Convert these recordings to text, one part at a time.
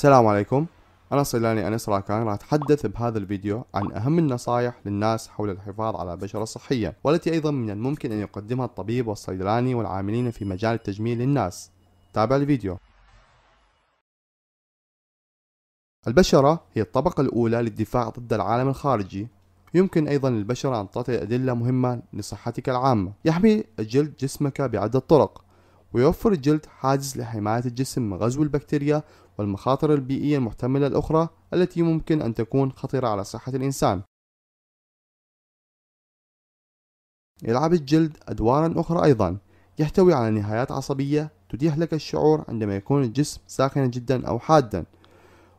السلام عليكم أنا صيلاني أنس راكان راح أتحدث بهذا الفيديو عن أهم النصائح للناس حول الحفاظ على البشرة الصحية والتي أيضا من الممكن أن يقدمها الطبيب والصيدلاني والعاملين في مجال التجميل للناس تابع الفيديو البشرة هي الطبقة الأولى للدفاع ضد العالم الخارجي يمكن أيضا للبشرة أن تعطي أدلة مهمة لصحتك العامة يحمي الجلد جسمك بعدة طرق ويوفر الجلد حاجز لحماية الجسم من غزو البكتيريا والمخاطر البيئية المحتملة الأخرى التي ممكن أن تكون خطرة على صحة الإنسان يلعب الجلد أدوارا أخرى أيضا يحتوي على نهايات عصبية تتيح لك الشعور عندما يكون الجسم ساخنا جدا أو حادا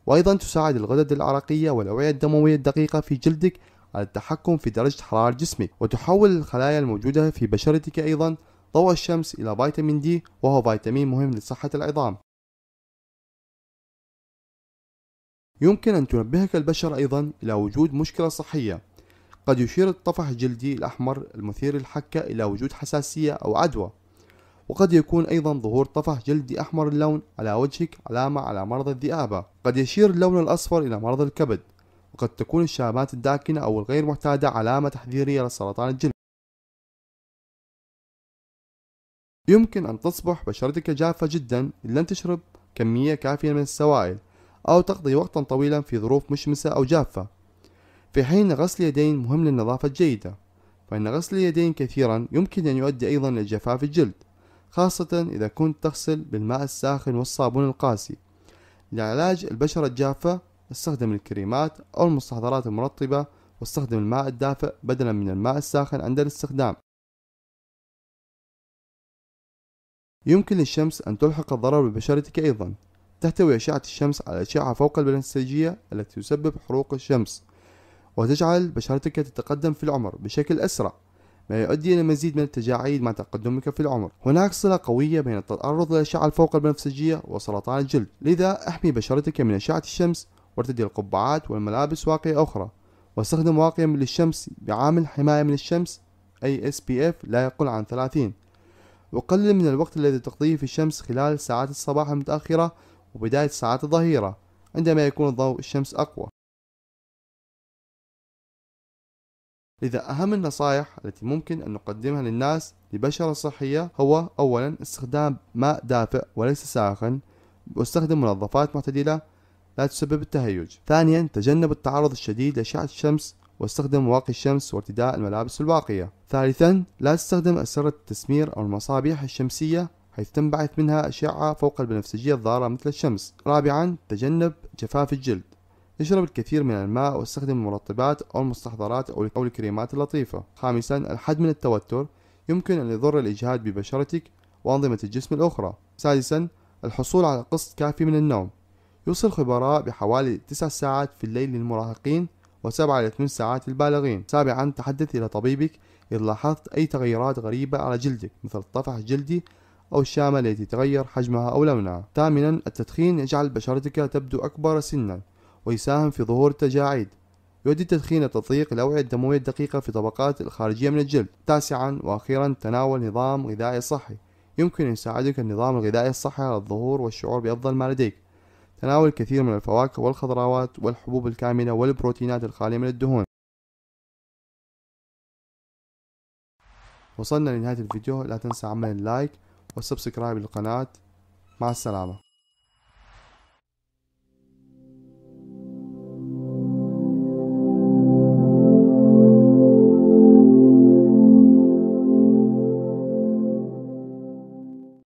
وأيضا تساعد الغدد العرقية والأوعية الدموية الدقيقة في جلدك على التحكم في درجة حرارة جسمك وتحول الخلايا الموجودة في بشرتك أيضا ضوء الشمس إلى فيتامين دي وهو فيتامين مهم لصحة العظام يمكن أن تنبهك البشرة أيضا إلى وجود مشكلة صحية قد يشير الطفح الجلدي الأحمر المثير للحكة إلى وجود حساسية أو عدوى وقد يكون أيضا ظهور طفح جلدي أحمر اللون على وجهك علامة على مرض الذئابة قد يشير اللون الأصفر إلى مرض الكبد وقد تكون الشهامات الداكنة أو الغير معتادة علامة تحذيرية لسرطان الجلد يمكن أن تصبح بشرتك جافة جدا إن لم تشرب كمية كافية من السوائل أو تقضي وقتا طويلا في ظروف مشمسة أو جافة في حين غسل اليدين مهم للنظافة الجيدة فإن غسل اليدين كثيرا يمكن أن يؤدي أيضا لجفاف الجلد خاصة إذا كنت تغسل بالماء الساخن والصابون القاسي لعلاج البشرة الجافة استخدم الكريمات أو المستحضرات المرطبة واستخدم الماء الدافئ بدلا من الماء الساخن عند الاستخدام يمكن للشمس أن تلحق الضرر ببشرتك أيضا تحتوي أشعة الشمس على أشعة فوق البنفسجية التي تسبب حروق الشمس وتجعل بشرتك تتقدم في العمر بشكل أسرع ما يؤدي إلى مزيد من التجاعيد مع تقدمك في العمر هناك صلة قوية بين التعرض للأشعة الفوق البنفسجية وسرطان الجلد لذا احمي بشرتك من أشعة الشمس وارتدي القبعات والملابس واقية أخرى واستخدم واقية للشمس بعامل حماية من الشمس أي SPF لا يقل عن 30 وقلل من الوقت الذي تقضيه في الشمس خلال ساعات الصباح المتأخرة وبداية ساعات الظهيرة عندما يكون ضوء الشمس أقوى لذا أهم النصائح التي ممكن أن نقدمها للناس لبشرة صحية هو أولا استخدام ماء دافئ وليس ساخن واستخدم منظفات معتدلة لا تسبب التهيج ثانيا تجنب التعرض الشديد لأشعة الشمس واستخدم واقي الشمس وارتداء الملابس الواقية ثالثا لا تستخدم أسرة التسمير أو المصابيح الشمسية حيث تنبعث منها أشعة فوق البنفسجية الضارة مثل الشمس رابعا تجنب جفاف الجلد اشرب الكثير من الماء واستخدم المرطبات أو المستحضرات أو الكريمات اللطيفة خامسا الحد من التوتر يمكن أن يضر الإجهاد ببشرتك وأنظمة الجسم الأخرى سادسا الحصول على قسط كافي من النوم يوصي الخبراء بحوالي 9 ساعات في الليل للمراهقين وسبعة إلى ثمان ساعات البالغين سابعا تحدث إلى طبيبك إذا لاحظت أي تغيرات غريبة على جلدك مثل الطفح الجلدي أو الشامة التي يتغير حجمها أو لونها ثامنا التدخين يجعل بشرتك تبدو أكبر سنا ويساهم في ظهور التجاعيد يؤدي التدخين تضييق الأوعية الدموية الدقيقة في طبقات الخارجية من الجلد تاسعا وأخيرا تناول نظام غذائي صحي يمكن أن يساعدك النظام الغذائي الصحي على الظهور والشعور بأفضل ما لديك تناول الكثير من الفواكه والخضروات والحبوب الكاملة والبروتينات الخالية من الدهون وصلنا لنهاية الفيديو لا تنسى عمل اللايك والسبسكرايب للقناة مع السلامة